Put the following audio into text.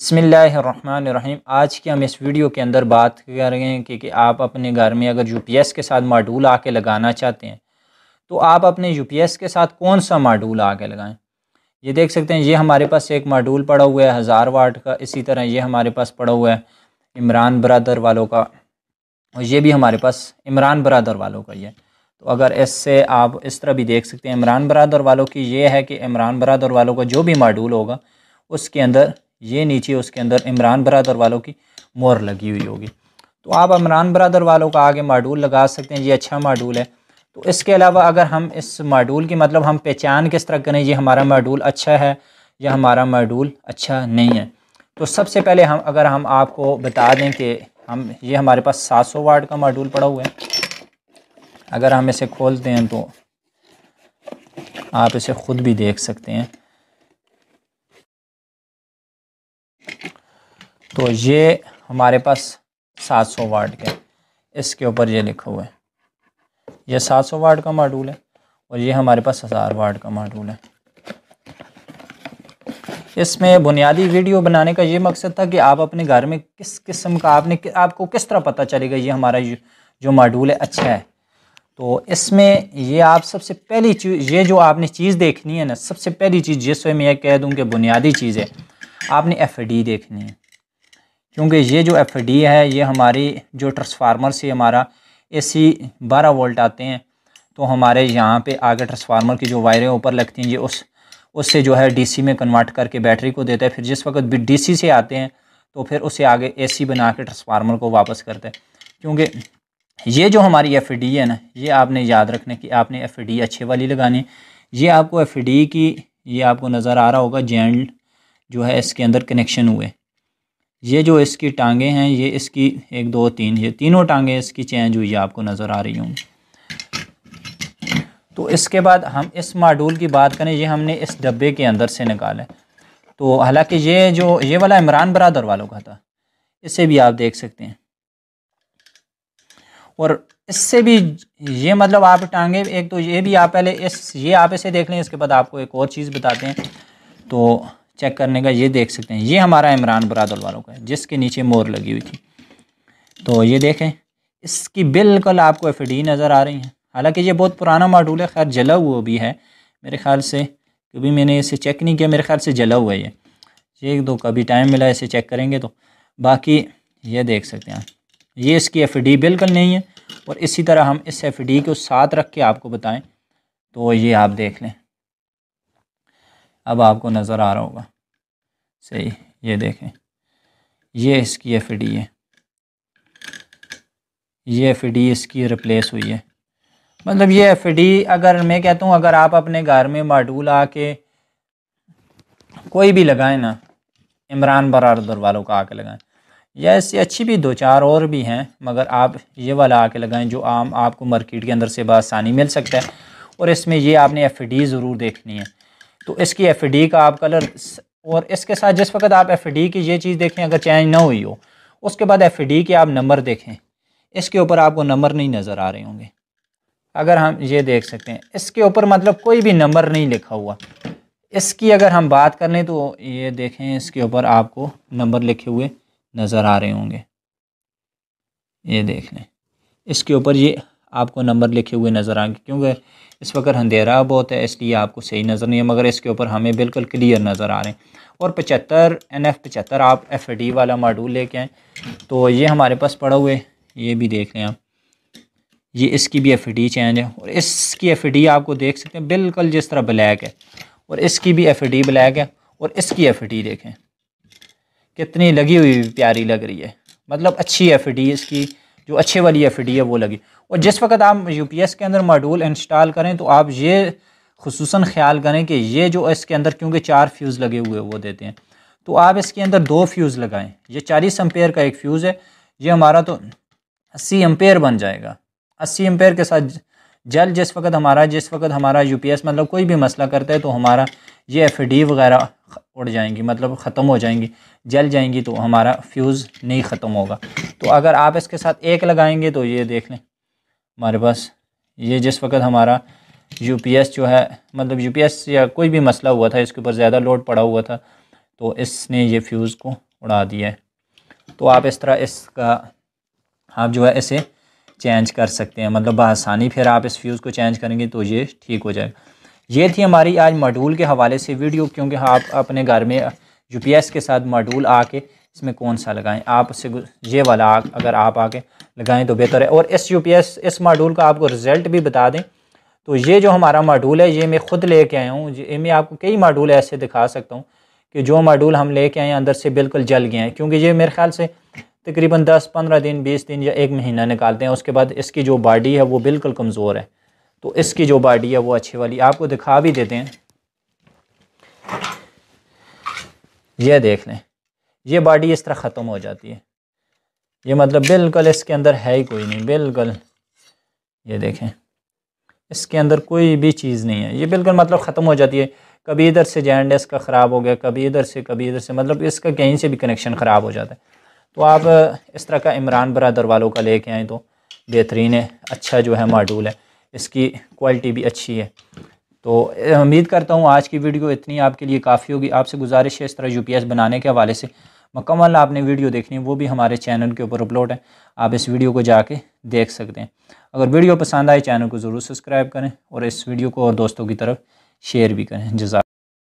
बसमीम आज की हम इस वीडियो के अंदर बात कर रहे हैं कि, कि आप अपने घर में अगर एस के साथ माडूल आके लगाना चाहते हैं तो आप अपने एस के साथ कौन सा माडूल आके लगाएं ये देख सकते हैं ये हमारे पास एक माडूल पड़ा हुआ है हज़ार वाट का इसी तरह ये हमारे पास पड़ा हुआ है इमरान बरदर वालों का और ये भी हमारे पास इमरान बरदर वालों का ये तो अगर इससे आप इस तरह भी देख सकते हैं इमरान बरदर वालों की ये है कि इमरान बरदर वालों का जो भी माडूल होगा उसके अंदर ये नीचे उसके अंदर इमरान बरदर वालों की मोर लगी हुई होगी तो आप इमरान बरदर वालों का आगे माडूल लगा सकते हैं ये अच्छा माडूल है तो इसके अलावा अगर हम इस माडूल की मतलब हम पहचान किस तरह करें ये हमारा माडूल अच्छा है या हमारा माडूल अच्छा नहीं है तो सबसे पहले हम अगर हम आपको बता दें कि हम ये हमारे पास सात सौ वार्ड का माडूल पड़ा हुआ है अगर हम इसे खोलते हैं तो आप इसे ख़ुद भी देख सकते हैं तो ये हमारे पास 700 वाट के इसके ऊपर ये लिखा हुआ है ये 700 वाट का मॉड्यूल है और ये हमारे पास हज़ार वाट का मॉड्यूल है इसमें बुनियादी वीडियो बनाने का ये मकसद था कि आप अपने घर में किस किस्म का आपने कि, आपको किस तरह पता चलेगा ये हमारा जो मॉड्यूल है अच्छा है तो इसमें ये आप सबसे पहली चीज़ ये जो आपने चीज़ देखनी है ना सबसे पहली चीज़ जिसमें मैं कह दूँ कि बुनियादी चीज़ है आपने एफ देखनी है क्योंकि ये जो एफ डी है ये हमारी जो ट्रांसफार्मर से हमारा ए सी बारह वोल्ट आते हैं तो हमारे यहाँ पे आगे ट्रांसफार्मर की जो वायरें ऊपर लगती हैं ये उस उससे जो है डीसी में कन्वर्ट करके बैटरी को देता है फिर जिस वक्त डीसी से आते हैं तो फिर उसे आगे एसी बना के ट्रांसफार्मर को वापस करते हैं क्योंकि ये जो हमारी एफ डी है ना ये आपने याद रखना कि आपने एफ डी अच्छे वाली लगानी ये आपको एफ डी की ये आपको नज़र आ रहा होगा जेंड जो है इसके अंदर कनेक्शन हुए ये जो इसकी टांगे हैं ये इसकी एक दो तीन ये तीनों टांगे इसकी चेंज हुई है आपको नज़र आ रही होंगी तो इसके बाद हम इस माडूल की बात करें ये हमने इस डब्बे के अंदर से निकाला है तो हालांकि ये जो ये वाला इमरान बरदर वालों का था इसे भी आप देख सकते हैं और इससे भी ये मतलब आप टांगे एक तो ये भी आप पहले इस ये आप इसे देख लें इसके बाद आपको एक और चीज़ बताते हैं तो चेक करने का ये देख सकते हैं ये हमारा इमरान बरादल वालों का है जिसके नीचे मोर लगी हुई थी तो ये देखें इसकी बिल्कुल आपको एफ नज़र आ रही है हालांकि ये बहुत पुराना मॉडूल है खैर जला हुआ भी है मेरे ख्याल से कभी मैंने इसे चेक नहीं किया मेरे ख्याल से जला हुआ है ये ये दो कभी टाइम मिला इसे चेक करेंगे तो बाकी ये देख सकते हैं ये इसकी एफ डी बिल्कुल नहीं है और इसी तरह हम इस एफ डी को साथ रख के आपको बताएं तो ये आप देख लें अब आपको नज़र आ रहा होगा सही ये देखें ये इसकी एफ डी है ये एफ डी इसकी रिप्लेस हुई है मतलब ये एफ डी अगर मैं कहता हूँ अगर आप अपने घर में माडूल आके कोई भी लगाएं ना इमरान बरारदर वालों का आके लगाएं या इससे अच्छी भी दो चार और भी हैं मगर आप ये वाला आके लगाएं जो आम आपको मार्केट के अंदर से बसानी मिल सकता है और इसमें ये आपने एफ डी ज़रूर देखनी है तो इसकी एफ डी का आप कलर और इसके साथ जिस वक्त आप एफ की ये चीज़ देखें अगर चेंज ना हुई हो उसके बाद एफ के आप नंबर देखें इसके ऊपर आपको नंबर नहीं नज़र आ रहे होंगे अगर हम ये देख सकते हैं इसके ऊपर मतलब कोई भी नंबर नहीं लिखा हुआ इसकी अगर हम बात कर लें तो ये देखें इसके ऊपर आपको नंबर लिखे हुए नज़र आ रहे होंगे ये देख लें इसके ऊपर ये आपको नंबर लिखे हुए नज़र आएंगे क्योंकि इस वक्त अंधेरा बहुत है इसलिए आपको सही नज़र नहीं है मगर इसके ऊपर हमें बिल्कुल क्लियर नज़र आ रहे हैं और पचहत्तर एन एफ पचहत्तर आप एफ डी वाला मॉड्यूल लेके आएँ तो ये हमारे पास पड़ा हुए ये भी देख लें आप ये इसकी भी एफ डी चेंज है और इसकी एफ डी आपको देख सकते हैं बिल्कुल जिस तरह ब्लैक है और इसकी भी एफ डी ब्लैक है और इसकी एफ डी देखें कितनी लगी हुई प्यारी लग रही है मतलब अच्छी एफ डी इसकी जो अच्छे वाली एफ है वो लगी और जिस वक्त आप यू के अंदर मॉड्यूल इंस्टॉल करें तो आप ये खसूस ख्याल करें कि ये जो इसके अंदर क्योंकि चार फ्यूज़ लगे हुए वो देते हैं तो आप इसके अंदर दो फ्यूज़ लगाएं ये चालीस एम्पेयर का एक फ्यूज़ है ये हमारा तो अस्सी एम्पेयर बन जाएगा अस्सी एम्पेयर के साथ जल जिस वक्त हमारा जिस वक्त हमारा यूपीएस मतलब कोई भी मसला करता है तो हमारा ये एफ वगैरह उड़ जाएंगी मतलब ख़त्म हो जाएंगी जल जाएंगी तो हमारा फ्यूज़ नहीं ख़त्म होगा तो अगर आप इसके साथ एक लगाएंगे तो ये देख लें हमारे पास ये जिस वक्त हमारा यूपीएस जो है मतलब यूपीएस या कोई भी मसला हुआ था इसके ऊपर ज़्यादा लोड पड़ा हुआ था तो इसने ये फ्यूज़ को उड़ा दिया है तो आप इस तरह इसका आप जो है इसे चेंज कर सकते हैं मतलब आसानी फिर आप इस फ्यूज़ को चेंज करेंगे तो ये ठीक हो जाएगा ये थी हमारी आज मॉड्यूल के हवाले से वीडियो क्योंकि आप अपने घर में यू के साथ मॉड्यूल आके इसमें कौन सा लगाएं आप उससे ये वाला आग अगर आप आके लगाएं तो बेहतर है और इस यू इस मॉड्यूल का आपको रिज़ल्ट भी बता दें तो ये जो हमारा मॉड्यूल है ये मैं ख़ुद लेके आया हूँ ये मैं आपको कई मॉड्यूल ऐसे दिखा सकता हूँ कि जो मॉड्यूल हम कर आए अंदर से बिल्कुल जल गए हैं क्योंकि ये मेरे ख्याल से तकरीबन दस पंद्रह दिन बीस दिन या एक महीना निकालते हैं उसके बाद इसकी जो बॉडी है वो बिल्कुल कमज़ोर है तो इसकी जो बॉडी है वो अच्छी वाली आपको दिखा भी देते हैं यह देख लें यह बॉडी इस तरह ख़त्म हो जाती है ये मतलब बिल्कुल इसके अंदर है ही कोई नहीं बिल्कुल ये देखें इसके अंदर कोई भी चीज़ नहीं है ये बिल्कुल मतलब ख़त्म हो जाती है कभी इधर से जैंड इसका ख़राब हो गया कभी इधर से कभी इधर से मतलब इसका कहीं से भी कनेक्शन ख़राब हो जाता है तो आप इस तरह का इमरान बरदर वालों का लेके आएँ तो बेहतरीन है अच्छा जो है मॉड्यूल है इसकी क्वालिटी भी अच्छी है तो उम्मीद करता हूँ आज की वीडियो इतनी आपके लिए काफ़ी होगी आपसे गुजारिश है इस तरह यू बनाने के हवाले से मकमल आपने वीडियो देखनी है वो भी हमारे चैनल के ऊपर अपलोड है आप इस वीडियो को जाके देख सकते हैं अगर वीडियो पसंद आए चैनल को ज़रूर सब्सक्राइब करें और इस वीडियो को और दोस्तों की तरफ शेयर भी करें जजा